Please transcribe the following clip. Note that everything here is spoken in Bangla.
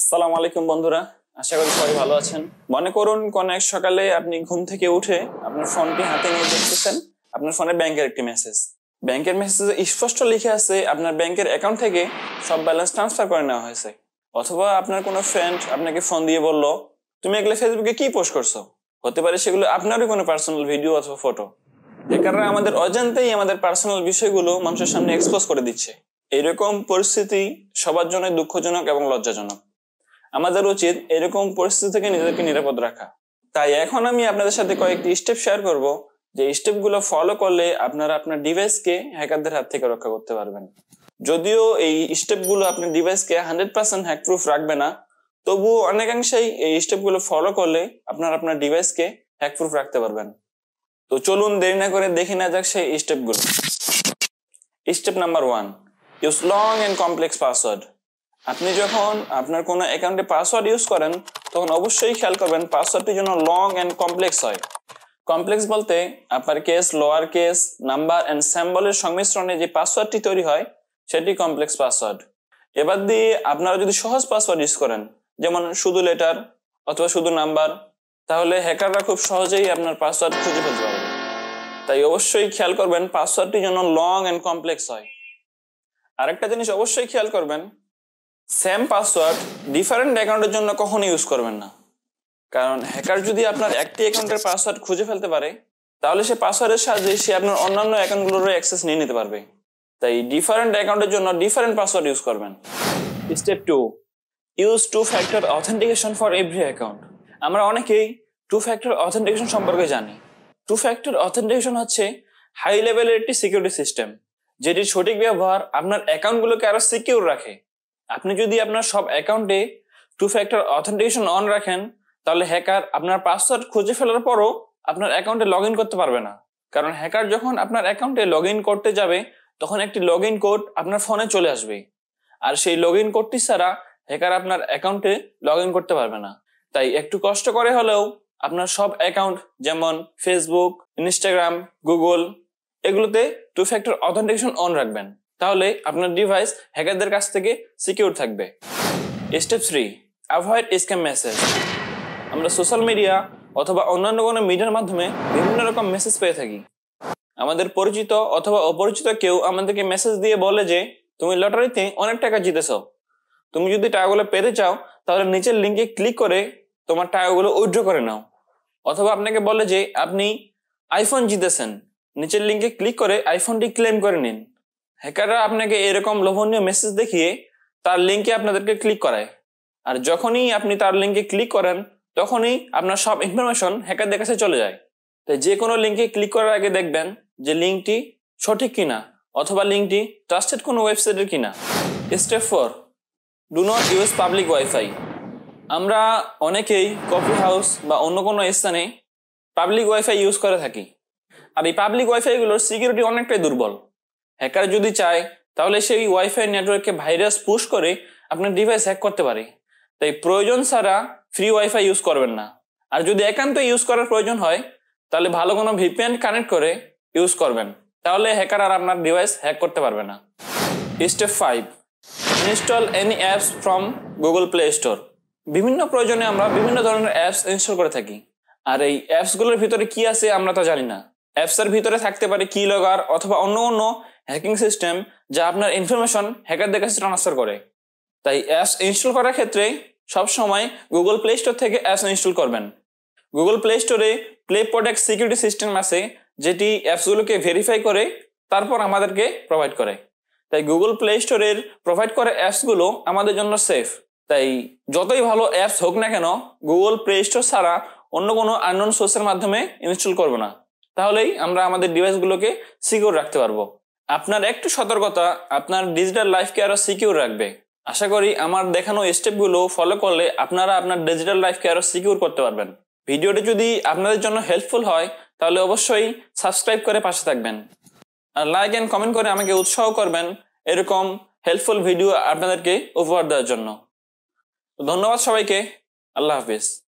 আসসালাম আলাইকুম বন্ধুরা আশা করি সবাই ভালো আছেন মনে করুন কোন এক সকালে আপনি ঘুম থেকে উঠে আপনার ফোনটি হাতে নিয়ে দেখতেছেন আপনার ফোনে ব্যাংকের একটি মেসেজ ব্যাংকের মেসেজে স্পষ্ট লিখে আছে আপনার ব্যাংকের অ্যাকাউন্ট থেকে সব ব্যালেন্স ট্রান্সফার করে নেওয়া হয়েছে অথবা আপনার কোনো ফ্রেন্ড আপনাকে ফোন দিয়ে বললো তুমি এগুলো ফেসবুকে কি পোস্ট করছো হতে পারে সেগুলো আপনারই কোনো পার্সোনাল ভিডিও অথবা ফটো এ কারণে আমাদের অজান্তেই আমাদের পার্সোনাল বিষয়গুলো মানুষের সামনে এক্সপোজ করে দিচ্ছে এরকম পরিস্থিতি সবার জন্য দুঃখজনক এবং লজ্জাজনক আমাদের উচিত এরকম পরিস্থিতি থেকে নিজেদেরকে নিরাপদ রাখা তাই এখন আমি আপনাদের সাথে কয়েকটি স্টেপ শেয়ার করব যে স্টেপগুলো ফলো করলে আপনারা আপনার ডিভাইসকে হ্যাকারদের হাত থেকে রক্ষা করতে পারবেন যদিও এই স্টেপগুলো আপনার ডিভাইসকে হান্ড্রেড পার্সেন্ট হ্যাকপ্রুফ রাখবে না তবুও অনেকাংশেই এই স্টেপগুলো ফলো করলে আপনার আপনার ডিভাইসকে প্রুফ রাখতে পারবেন তো চলুন দেরি না করে দেখে না যাক সেই স্টেপগুলো step number one use long and complex password আপনি যখন আপনার কোনো অ্যাকাউন্টে পাসওয়ার্ড ইউজ করেন তখন অবশ্যই খেয়াল করবেন পাসওয়ার্ডটি যেন লং অ্যান্ড কমপ্লেক্স হয় কমপ্লেক্স বলতে upper case lower case number and স্যাম্বলের সংমিশ্রণে যে পাসওয়ার্ডটি তৈরি হয় সেটি কমপ্লেক্স পাসওয়ার্ড এবার দিয়ে আপনারা যদি সহজ পাসওয়ার্ড ইউজ করেন যেমন শুধু লেটার অথবা শুধু নাম্বার তাহলে হ্যাকাররা খুব সহজেই আপনার পাসওয়ার্ড খুঁজে ফেলতে পারবে তাই অবশ্যই খেয়াল করবেন পাসওয়ার্ডটি যেন লং অ্যান্ড কমপ্লেক্স হয় আরেকটা জিনিস অবশ্যই খেয়াল করবেন সেম পাসওয়ার্ড ডিফারেন্ট অ্যাকাউন্টের জন্য কখনো ইউজ করবেন না কারণ হ্যাকার যদি আপনার একটি অ্যাকাউন্টের পাসওয়ার্ড খুঁজে ফেলতে পারে তাহলে সে পাসওয়ার্ডের সাহায্যে সে আপনার অন্যান্য অ্যাকাউন্টগুলোরও অ্যাক্সেস নিয়ে নিতে পারবে তাই ডিফারেন্ট অ্যাকাউন্টের জন্য ডিফারেন্ট পাসওয়ার্ড ইউজ করবেন step two use two factor authentication for every account আমরা অনেকেই টু ফ্যাক্টর অথেন্টিকেশন সম্পর্কে জানি টু ফ্যাক্টর অথেন্টিকেশন হচ্ছে হাই লেভেলের একটি সিকিউরিটি সিস্টেম যেটির সঠিক ব্যবহার আপনার অ্যাকাউন্টগুলোকে আরও সিকিউর রাখে আপনি যদি আপনার সব অ্যাকাউন্টে টু ফ্যাক্টর অথেন্টিকেশন অন রাখেন তাহলে হ্যাকার আপনার পাসওয়ার্ড খুঁজে ফেলার পরও আপনার অ্যাকাউন্টে লগ করতে পারবে না কারণ হ্যাকার যখন আপনার অ্যাকাউন্টে লগ করতে যাবে তখন একটি লগ কোড আপনার ফোনে চলে আসবে আর সেই লগ ইন কোডটি ছাড়া হ্যাকার আপনার অ্যাকাউন্টে লগ করতে পারবে না তাই একটু কষ্ট করে হলেও আপনার সব অ্যাকাউন্ট যেমন ফেসবুক ইনস্টাগ্রাম গুগল এগুলোতে টু ফ্যাক্টর অথেন্টিকেশন অন রাখবেন তাহলে আপনার ডিভাইস হ্যাকারদের কাছ থেকে সিকিউর থাকবে step three avoid scam message আমরা সোশ্যাল মিডিয়া অথবা অন্যান্য কোনো মিডিয়ার মাধ্যমে বিভিন্ন রকম মেসেজ পেয়ে থাকি আমাদের পরিচিত অথবা অপরিচিত কেউ আমাদেরকে মেসেজ দিয়ে বলে যে তুমি লটারিতে অনেক টাকা জিতেছ তুমি যদি টাকাগুলো পেতে চাও তাহলে নিচের লিঙ্কে ক্লিক করে তোমার টাকাগুলো উইথড্র করে নাও অথবা আপনাকে বলে যে আপনি আইফোন জিতেছেন নিচের লিঙ্কে ক্লিক করে আইফোনটি ক্লেম করে নিন হ্যাকাররা আপনাকে এরকম লোভনীয় মেসেজ দেখিয়ে তার লিঙ্কে আপনাদেরকে ক্লিক করায় আর যখনই আপনি তার লিঙ্কে ক্লিক করেন তখনই আপনার সব ইনফরমেশন হ্যাকারদের কাছে চলে যায় তাই যে কোনো লিঙ্কে ক্লিক করার আগে দেখবেন যে লিঙ্কটি সঠিক কিনা অথবা লিঙ্কটি ট্রাস্টেড কোনো ওয়েবসাইটের কিনা step four do not use public WiFi আমরা অনেকেই কফি হাউস বা অন্য কোনো স্থানে পাবলিক ওয়াইফাই ইউজ করে থাকি আর এই পাবলিক ওয়াইফাইগুলোর সিকিউরিটি অনেকটাই দুর্বল হ্যাকার যদি চায় তাহলে সেই ওয়াইফাই নেটওয়ার্কে ভাইরাস পুশ করে আপনার ডিভাইস হ্যাক করতে পারে তাই প্রয়োজন ছাড়া ফ্রি ওয়াইফাই ইউজ করবেন না আর যদি একান্ত ইউজ করার প্রয়োজন হয় তাহলে ভালো কোনো ভিপিএন কানেক্ট করে ইউজ করবেন তাহলে হ্যাকার আর আপনার ডিভাইস হ্যাক করতে পারবে না step five install any apps from Google Play Store বিভিন্ন প্রয়োজনে আমরা বিভিন্ন ধরনের অ্যাপস ইনস্টল করে থাকি আর এই অ্যাপসগুলোর ভিতরে কি আছে আমরা তা জানি না অ্যাপসের ভিতরে থাকতে পারে কি লগার অথবা অন্য অন্য হ্যাকিং সিস্টেম যা আপনার ইনফরমেশন হ্যাকারদের কাছে ট্রান্সফার করে তাই অ্যাপস ইনস্টল করার ক্ষেত্রে সবসময় গুগল প্লে স্টোর থেকে অ্যাপস ইনস্টল করবেন গুগল প্লে স্টোরে প্লে প্রোডাক্ট সিকিউরিটি সিস্টেম আছে যেটি অ্যাপসগুলোকে ভেরিফাই করে তারপর আমাদেরকে প্রোভাইড করে তাই গুগল প্লে স্টোরের প্রোভাইড করা অ্যাপসগুলো আমাদের জন্য সেফ তাই যতই ভালো অ্যাপস হোক না কেন গুগল প্লে স্টোর ছাড়া অন্য কোনো আননোন সোর্সের মাধ্যমে ইনস্টল করবো না তাহলেই আমরা আমাদের ডিভাইসগুলোকে সিকিউর রাখতে পারবো আপনার একটু সতর্কতা আপনার ডিজিটাল লাইফকে আরো সিকিউর রাখবে আশা করি আমার দেখানো স্টেপগুলো ফলো করলে আপনারা আপনার ডিজিটাল লাইফকে আরো সিকিউর করতে পারবেন ভিডিওটি যদি আপনাদের জন্য হেল্পফুল হয় তাহলে অবশ্যই সাবস্ক্রাইব করে পাশে থাকবেন আর লাইক অ্যান্ড কমেন্ট করে আমাকে উৎসাহ করবেন এরকম হেল্পফুল ভিডিও আপনাদেরকে উপহার দেওয়ার জন্য ধন্যবাদ সবাইকে আল্লাহ হাফিজ